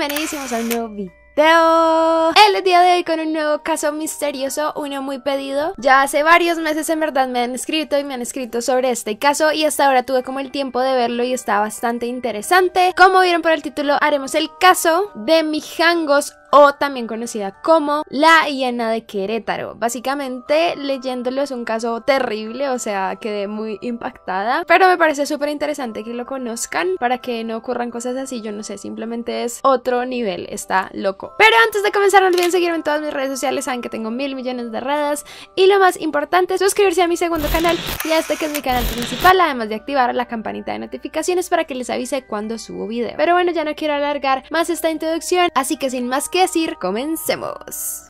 Bienvenidos al nuevo video el día de hoy con un nuevo caso misterioso, uno muy pedido. Ya hace varios meses en verdad me han escrito y me han escrito sobre este caso y hasta ahora tuve como el tiempo de verlo y está bastante interesante. Como vieron por el título, haremos el caso de Mijangos o también conocida como la hiena de Querétaro. Básicamente, leyéndolo es un caso terrible, o sea, quedé muy impactada, pero me parece súper interesante que lo conozcan para que no ocurran cosas así, yo no sé, simplemente es otro nivel, está loco. Pero antes de comenzar, no olviden seguirme en todas mis redes sociales, saben que tengo mil millones de redes. Y lo más importante, suscribirse a mi segundo canal y este que es mi canal principal, además de activar la campanita de notificaciones para que les avise cuando subo video. Pero bueno, ya no quiero alargar más esta introducción, así que sin más que decir, comencemos.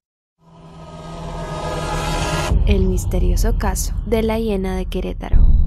El misterioso caso de la hiena de Querétaro.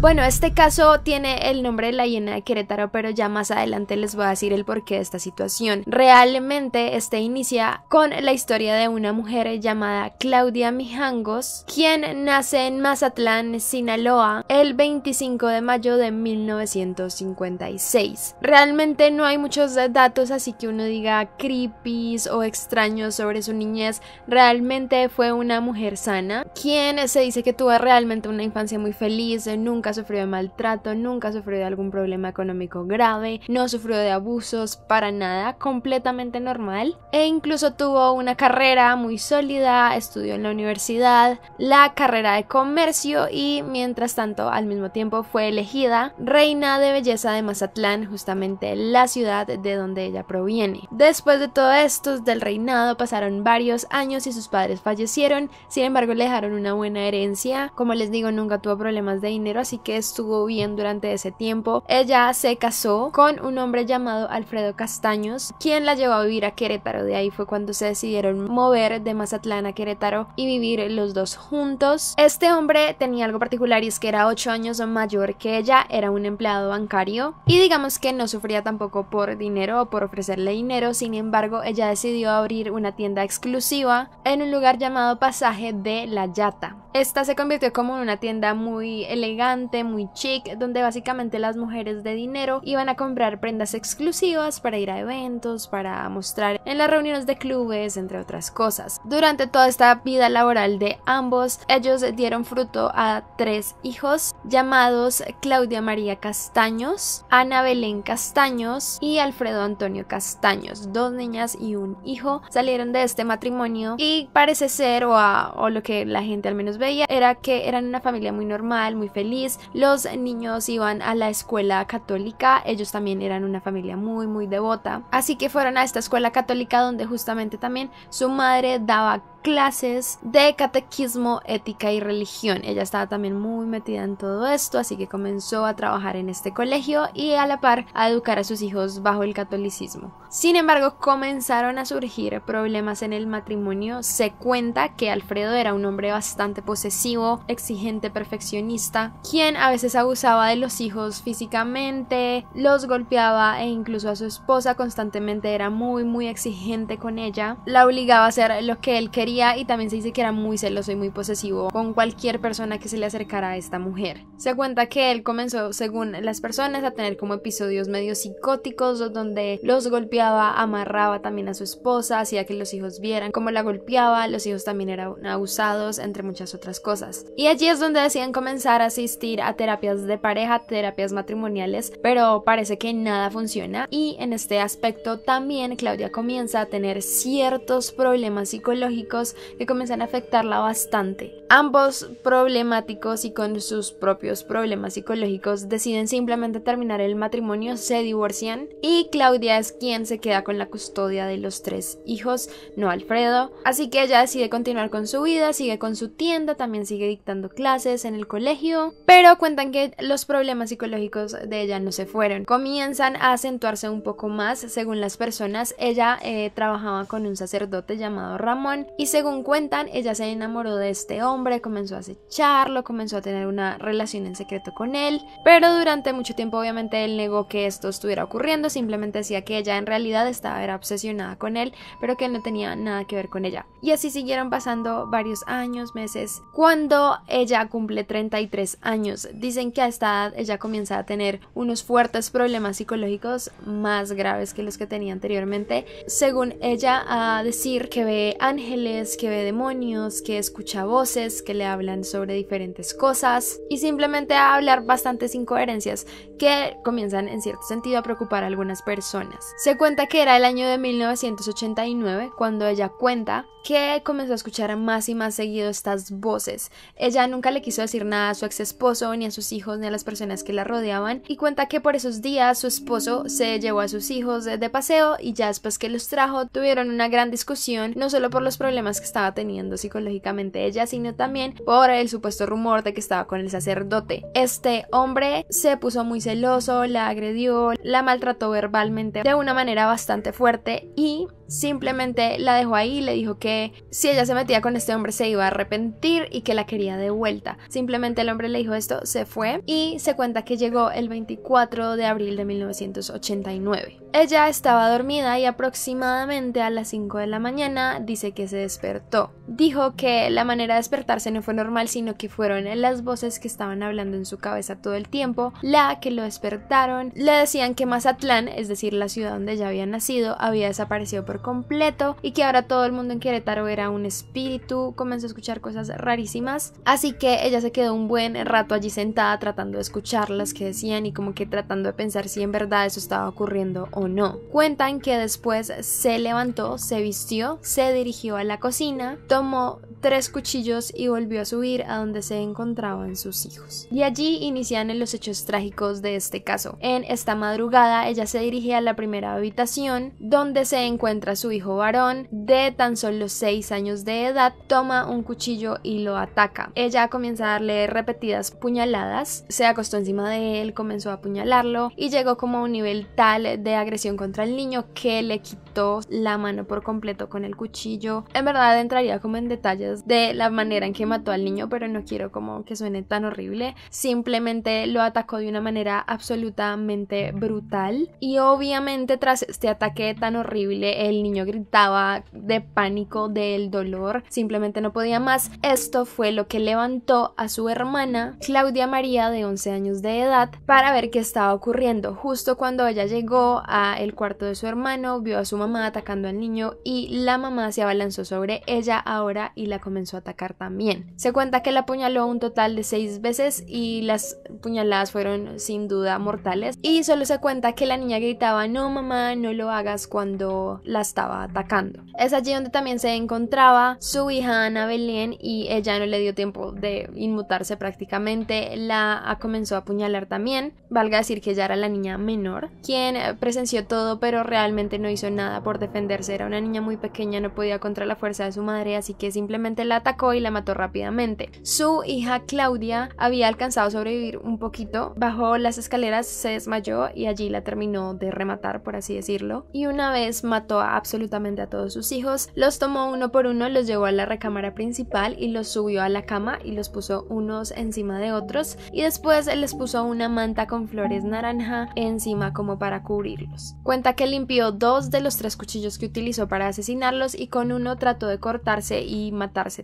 Bueno, este caso tiene el nombre de la hiena de Querétaro, pero ya más adelante les voy a decir el porqué de esta situación. Realmente este inicia con la historia de una mujer llamada Claudia Mijangos, quien nace en Mazatlán, Sinaloa, el 25 de mayo de 1956. Realmente no hay muchos datos así que uno diga creepy o extraños sobre su niñez. Realmente fue una mujer sana, quien se dice que tuvo realmente una infancia muy feliz, nunca sufrió de maltrato, nunca sufrió de algún problema económico grave, no sufrió de abusos, para nada, completamente normal. E incluso tuvo una carrera muy sólida, estudió en la universidad, la carrera de comercio y mientras tanto al mismo tiempo fue elegida reina de belleza de Mazatlán, justamente la ciudad de donde ella proviene. Después de todo esto, del reinado pasaron varios años y sus padres fallecieron, sin embargo le dejaron una buena herencia, como les digo nunca tuvo problemas de dinero, así que estuvo bien durante ese tiempo. Ella se casó con un hombre llamado Alfredo Castaños, quien la llevó a vivir a Querétaro. De ahí fue cuando se decidieron mover de Mazatlán a Querétaro y vivir los dos juntos. Este hombre tenía algo particular y es que era 8 años mayor que ella, era un empleado bancario y digamos que no sufría tampoco por dinero o por ofrecerle dinero, sin embargo ella decidió abrir una tienda exclusiva en un lugar llamado Pasaje de la Yata. Esta se convirtió como en una tienda muy elegante, muy chic, donde básicamente las mujeres de dinero iban a comprar prendas exclusivas para ir a eventos, para mostrar en las reuniones de clubes, entre otras cosas. Durante toda esta vida laboral de ambos, ellos dieron fruto a tres hijos llamados Claudia María Castaños, Ana Belén Castaños y Alfredo Antonio Castaños. Dos niñas y un hijo salieron de este matrimonio y parece ser, o lo que la gente al menos veía, era que eran una familia muy normal, muy feliz, pues, los niños iban a la escuela católica, ellos también eran una familia muy muy devota, así que fueron a esta escuela católica donde justamente también su madre daba clases de catequismo, ética y religión. Ella estaba también muy metida en todo esto, así que comenzó a trabajar en este colegio y a la par a educar a sus hijos bajo el catolicismo. Sin embargo, comenzaron a surgir problemas en el matrimonio. Se cuenta que Alfredo era un hombre bastante posesivo, exigente, perfeccionista, quien a veces abusaba de los hijos físicamente, los golpeaba e incluso a su esposa constantemente era muy muy exigente con ella, la obligaba a hacer lo que él quería y también se dice que era muy celoso y muy posesivo con cualquier persona que se le acercara a esta mujer. Se cuenta que él comenzó, según las personas, a tener como episodios medio psicóticos donde los golpeaba, amarraba también a su esposa, hacía que los hijos vieran cómo la golpeaba, los hijos también eran abusados, entre muchas otras cosas. Y allí es donde decían comenzar a asistir a terapias de pareja, terapias matrimoniales, pero parece que nada funciona y en este aspecto también Claudia comienza a tener ciertos problemas psicológicos que comienzan a afectarla bastante. Ambos problemáticos y con sus propios problemas psicológicos deciden simplemente terminar el matrimonio, se divorcian y Claudia es quien se queda con la custodia de los tres hijos, no Alfredo. Así que ella decide continuar con su vida, sigue con su tienda, también sigue dictando clases en el colegio, pero cuentan que los problemas psicológicos de ella no se fueron. Comienzan a acentuarse un poco más según las personas. Ella eh, trabajaba con un sacerdote llamado Ramón y según cuentan, ella se enamoró de este hombre, comenzó a acecharlo, comenzó a tener una relación en secreto con él, pero durante mucho tiempo obviamente él negó que esto estuviera ocurriendo, simplemente decía que ella en realidad estaba era obsesionada con él, pero que no tenía nada que ver con ella. Y así siguieron pasando varios años, meses, cuando ella cumple 33 años. Dicen que a esta edad ella comienza a tener unos fuertes problemas psicológicos más graves que los que tenía anteriormente. Según ella, a decir que ve ángeles, que ve demonios, que escucha voces, que le hablan sobre diferentes cosas y simplemente a hablar bastantes incoherencias que comienzan en cierto sentido a preocupar a algunas personas. Se cuenta que era el año de 1989 cuando ella cuenta que comenzó a escuchar más y más seguido estas voces. Ella nunca le quiso decir nada a su ex esposo, ni a sus hijos, ni a las personas que la rodeaban, y cuenta que por esos días su esposo se llevó a sus hijos de paseo y ya después que los trajo tuvieron una gran discusión, no solo por los problemas que estaba teniendo psicológicamente ella, sino también por el supuesto rumor de que estaba con el sacerdote. Este hombre se puso muy celoso, la agredió, la maltrató verbalmente de una manera bastante fuerte y simplemente la dejó ahí y le dijo que si ella se metía con este hombre se iba a arrepentir y que la quería de vuelta. Simplemente el hombre le dijo esto, se fue y se cuenta que llegó el 24 de abril de 1989. Ella estaba dormida y aproximadamente a las 5 de la mañana dice que se despertó. Dijo que la manera de despertarse no fue normal, sino que fueron las voces que estaban hablando en su cabeza todo el tiempo, la que lo despertaron, le decían que Mazatlán, es decir, la ciudad donde ella había nacido, había desaparecido completo y que ahora todo el mundo en Querétaro era un espíritu, comenzó a escuchar cosas rarísimas, así que ella se quedó un buen rato allí sentada tratando de escuchar las que decían y como que tratando de pensar si en verdad eso estaba ocurriendo o no. Cuentan que después se levantó, se vistió, se dirigió a la cocina, tomó tres cuchillos y volvió a subir a donde se encontraban sus hijos. Y allí inician los hechos trágicos de este caso. En esta madrugada ella se dirige a la primera habitación donde se encuentra su hijo varón de tan solo seis años de edad, toma un cuchillo y lo ataca. Ella comienza a darle repetidas puñaladas, se acostó encima de él, comenzó a apuñalarlo y llegó como a un nivel tal de agresión contra el niño que le quitó la mano por completo con el cuchillo. En verdad entraría como en detalles de la manera en que mató al niño, pero no quiero como que suene tan horrible. Simplemente lo atacó de una manera absolutamente brutal. Y obviamente tras este ataque tan horrible, el niño gritaba de pánico, del dolor, simplemente no podía más. Esto fue lo que levantó a su hermana, Claudia María, de 11 años de edad, para ver qué estaba ocurriendo. Justo cuando ella llegó el cuarto de su hermano, vio a su mamá atacando al niño y la mamá se abalanzó sobre ella ahora y la comenzó a atacar también. Se cuenta que la apuñaló un total de seis veces y las puñaladas fueron sin duda mortales. Y solo se cuenta que la niña gritaba, no mamá, no lo hagas cuando la estaba atacando. Es allí donde también se encontraba su hija Ana Belén y ella no le dio tiempo de inmutarse prácticamente. La comenzó a apuñalar también. Valga decir que ella era la niña menor, quien presenció todo pero realmente no hizo nada por defenderse. Era una niña muy pequeña, no podía contra la fuerza de su madre, así que simplemente la atacó y la mató rápidamente. Su hija Claudia había alcanzado a sobrevivir un poquito, bajó las escaleras, se desmayó y allí la terminó de rematar, por así decirlo. Y una vez mató a absolutamente a todos sus hijos, los tomó uno por uno, los llevó a la recámara principal y los subió a la cama y los puso unos encima de otros y después les puso una manta con flores naranja encima como para cubrirlos. Cuenta que limpió dos de los tres cuchillos que utilizó para asesinarlos y con uno trató de cortarse y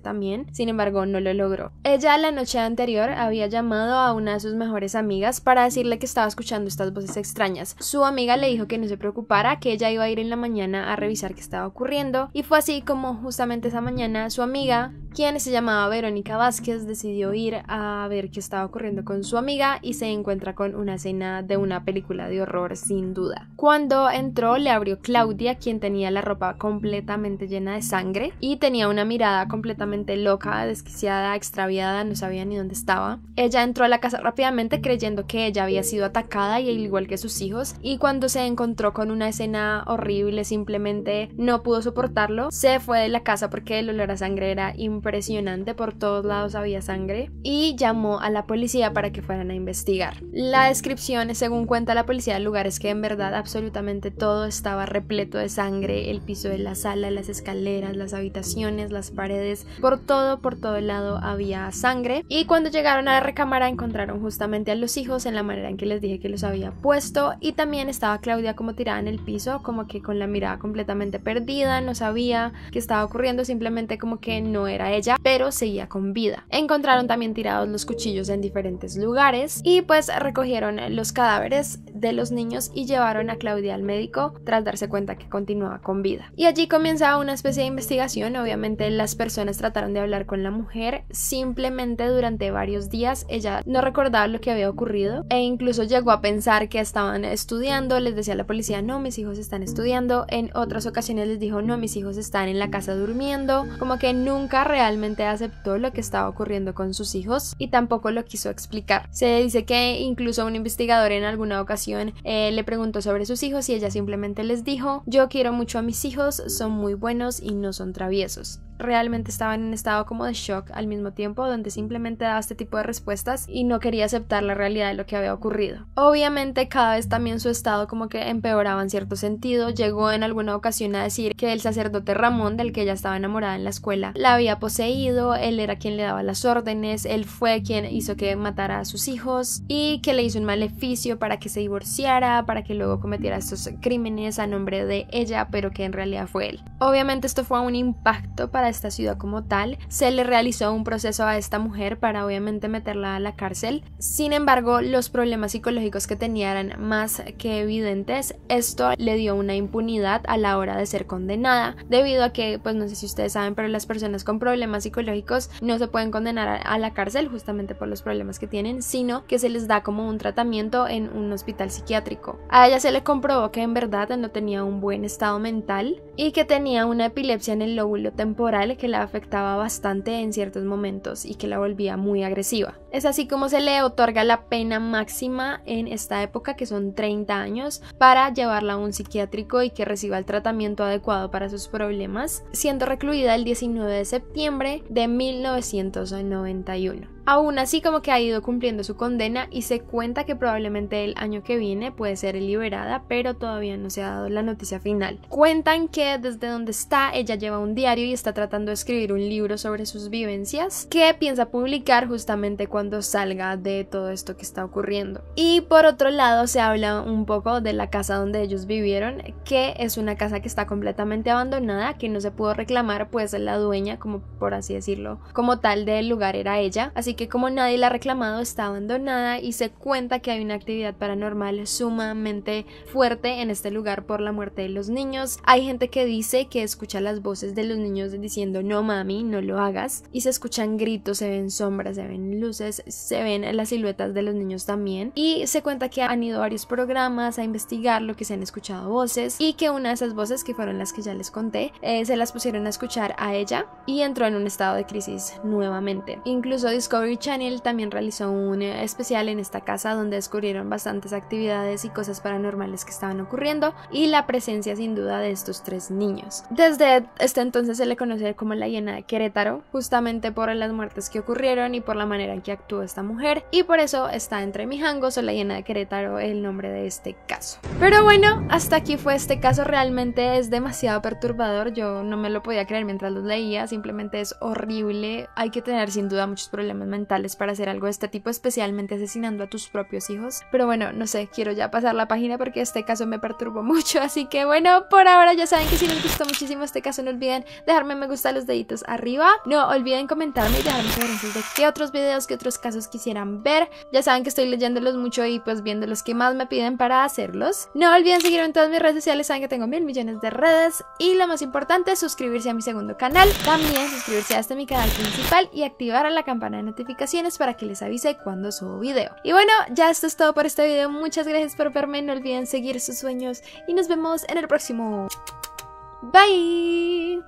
también, sin embargo no lo logró. Ella la noche anterior había llamado a una de sus mejores amigas para decirle que estaba escuchando estas voces extrañas. Su amiga le dijo que no se preocupara, que ella iba a ir en la mañana a revisar qué estaba ocurriendo y fue así como justamente esa mañana su amiga quien se llamaba Verónica Vázquez, decidió ir a ver qué estaba ocurriendo con su amiga y se encuentra con una escena de una película de horror sin duda. Cuando entró le abrió Claudia, quien tenía la ropa completamente llena de sangre y tenía una mirada completamente loca, desquiciada, extraviada, no sabía ni dónde estaba. Ella entró a la casa rápidamente creyendo que ella había sido atacada y igual que sus hijos y cuando se encontró con una escena horrible simplemente no pudo soportarlo, se fue de la casa porque el olor a sangre era impresionante impresionante, por todos lados había sangre, y llamó a la policía para que fueran a investigar. La descripción, según cuenta la policía del lugar, es que en verdad absolutamente todo estaba repleto de sangre, el piso de la sala, las escaleras, las habitaciones, las paredes, por todo, por todo el lado había sangre, y cuando llegaron a la recámara encontraron justamente a los hijos en la manera en que les dije que los había puesto, y también estaba Claudia como tirada en el piso, como que con la mirada completamente perdida, no sabía qué estaba ocurriendo, simplemente como que no era ella, pero seguía con vida. Encontraron también tirados los cuchillos en diferentes lugares y pues recogieron los cadáveres de los niños y llevaron a Claudia al médico tras darse cuenta que continuaba con vida. Y allí comenzaba una especie de investigación, obviamente las personas trataron de hablar con la mujer, simplemente durante varios días ella no recordaba lo que había ocurrido e incluso llegó a pensar que estaban estudiando, les decía a la policía, no, mis hijos están estudiando, en otras ocasiones les dijo, no, mis hijos están en la casa durmiendo, como que nunca realmente aceptó lo que estaba ocurriendo con sus hijos y tampoco lo quiso explicar. Se dice que incluso un investigador en alguna ocasión eh, le preguntó sobre sus hijos y ella simplemente les dijo, yo quiero mucho a mis hijos, son muy buenos y no son traviesos realmente estaba en un estado como de shock al mismo tiempo, donde simplemente daba este tipo de respuestas y no quería aceptar la realidad de lo que había ocurrido. Obviamente cada vez también su estado como que empeoraba en cierto sentido, llegó en alguna ocasión a decir que el sacerdote Ramón, del que ella estaba enamorada en la escuela, la había poseído, él era quien le daba las órdenes, él fue quien hizo que matara a sus hijos y que le hizo un maleficio para que se divorciara, para que luego cometiera estos crímenes a nombre de ella, pero que en realidad fue él. Obviamente esto fue un impacto para esta ciudad como tal. Se le realizó un proceso a esta mujer para obviamente meterla a la cárcel. Sin embargo, los problemas psicológicos que tenía eran más que evidentes. Esto le dio una impunidad a la hora de ser condenada, debido a que, pues no sé si ustedes saben, pero las personas con problemas psicológicos no se pueden condenar a la cárcel justamente por los problemas que tienen, sino que se les da como un tratamiento en un hospital psiquiátrico. A ella se le comprobó que en verdad no tenía un buen estado mental y que tenía una epilepsia en el lóbulo temporal que la afectaba bastante en ciertos momentos y que la volvía muy agresiva. Es así como se le otorga la pena máxima en esta época, que son 30 años, para llevarla a un psiquiátrico y que reciba el tratamiento adecuado para sus problemas, siendo recluida el 19 de septiembre de 1991. Aún así como que ha ido cumpliendo su condena y se cuenta que probablemente el año que viene puede ser liberada, pero todavía no se ha dado la noticia final. Cuentan que desde donde está ella lleva un diario y está tratando de escribir un libro sobre sus vivencias que piensa publicar justamente cuando salga de todo esto que está ocurriendo. Y por otro lado se habla un poco de la casa donde ellos vivieron, que es una casa que está completamente abandonada, que no se pudo reclamar pues la dueña, como por así decirlo, como tal del lugar era ella, así que como nadie la ha reclamado está abandonada y se cuenta que hay una actividad paranormal sumamente fuerte en este lugar por la muerte de los niños. Hay gente que dice que escucha las voces de los niños diciendo no mami, no lo hagas y se escuchan gritos, se ven sombras, se ven luces, se ven las siluetas de los niños también y se cuenta que han ido varios programas a investigar lo que se han escuchado voces y que una de esas voces que fueron las que ya les conté eh, se las pusieron a escuchar a ella y entró en un estado de crisis nuevamente. Incluso Discovery Discovery Channel también realizó un eh, especial en esta casa donde descubrieron bastantes actividades y cosas paranormales que estaban ocurriendo y la presencia sin duda de estos tres niños. Desde este entonces se le conoce como la hiena de Querétaro, justamente por las muertes que ocurrieron y por la manera en que actuó esta mujer y por eso está entre Mijangos o la hiena de Querétaro el nombre de este caso. Pero bueno, hasta aquí fue este caso, realmente es demasiado perturbador, yo no me lo podía creer mientras los leía, simplemente es horrible, hay que tener sin duda muchos problemas mentales para hacer algo de este tipo, especialmente asesinando a tus propios hijos. Pero bueno, no sé, quiero ya pasar la página porque este caso me perturbó mucho, así que bueno, por ahora ya saben que si les gustó muchísimo este caso, no olviden dejarme me gusta los deditos arriba, no olviden comentarme y dejarme sugerencias de qué otros videos, qué otros casos quisieran ver, ya saben que estoy leyéndolos mucho y pues viendo los que más me piden para hacerlos. No olviden seguirme en todas mis redes sociales, saben que tengo mil millones de redes y lo más importante, suscribirse a mi segundo canal, también suscribirse a este mi canal principal y activar la campana de notificaciones notificaciones para que les avise cuando subo video. Y bueno, ya esto es todo por este video. Muchas gracias por verme. No olviden seguir sus sueños y nos vemos en el próximo. Bye.